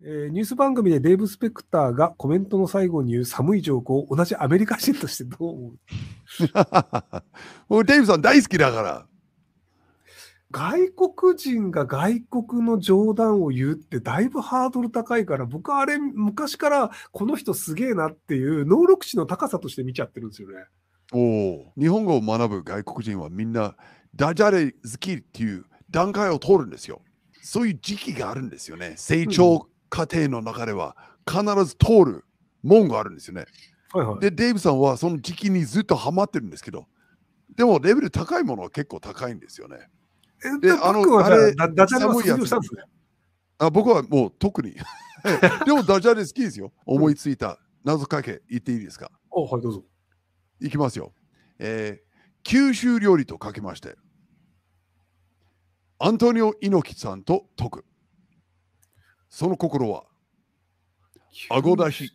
えー、ニュース番組でデーブ・スペクターがコメントの最後に言う寒いジョークを同じアメリカ人としてどう思う もうデーブさん大好きだから。外国人が外国の冗談を言うってだいぶハードル高いから僕はあれ昔からこの人すげえなっていう能力値の高さとして見ちゃってるんですよね。おお日本語を学ぶ外国人はみんなダジャレ好きっていう段階を通るんですよ。そういう時期があるんですよね。成長、うん家庭の中では必ず通る門があるんですよね。はいはい、で、デイブさんはその時期にずっとハマってるんですけど、でもレベル高いものは結構高いんですよね。えで、あの、あれ、ダジャレね。あ僕はもう特に。でもダジャレ好きですよ。思いついた謎かけ言っていいですか。あはい、どうぞ。いきますよ。えー、九州料理とかけまして、アントニオ猪木さんと解く。その心は、あごだし。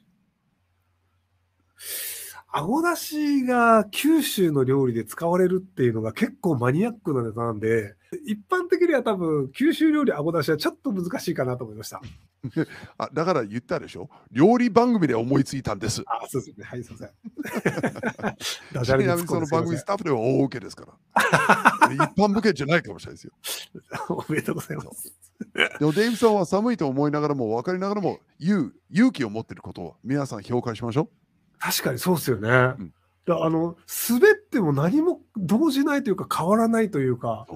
あごだしが九州の料理で使われるっていうのが結構マニアックなネタなんで、一般的には多分九州料理あごだしはちょっと難しいかなと思いました。あだから言ったでしょ料理番組で思いついたんです。あ、そうですね。はい、すみ ません。ちなみにその番組スタッフでは大受けですから。一般向けじゃないかもしれないですよ。おめでとうございます。でもデイブさんは寒いと思いながらも分かりながらも勇勇気を持っていることを皆さん評価しましょう。確かにそうですよね。うんだあの滑っても何も動じないというか変わらないというか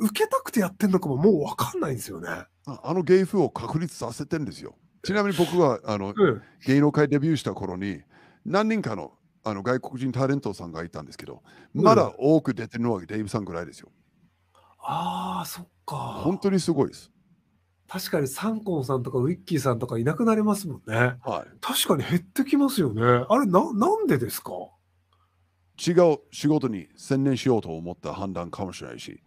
受けたくてやってるのかももう分かんないんですよねあの芸風を確立させてるんですよちなみに僕はあの、うん、芸能界デビューした頃に何人かのあの外国人タレントさんがいたんですけど、まだ多く出てるのはデイブさんぐらいですよ。ああ、そっか。本当にすごいです。確かにサンコンさんとかウィッキーさんとかいなくなりますもんね。はい、確かに減ってきますよね。あれな、なんでですか違う仕事に専念しようと思った判断かもしれないし。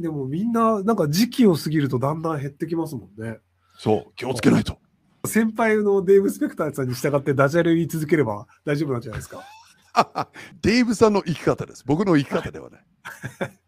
でもみんな、なんか時期を過ぎるとだんだん減ってきますもんね。そう、気をつけないと。先輩のデーブ・スペクターさんに従ってダジャレ言い続ければ大丈夫なんじゃないですか。デーブさんの生き方です。僕の生き方ではない。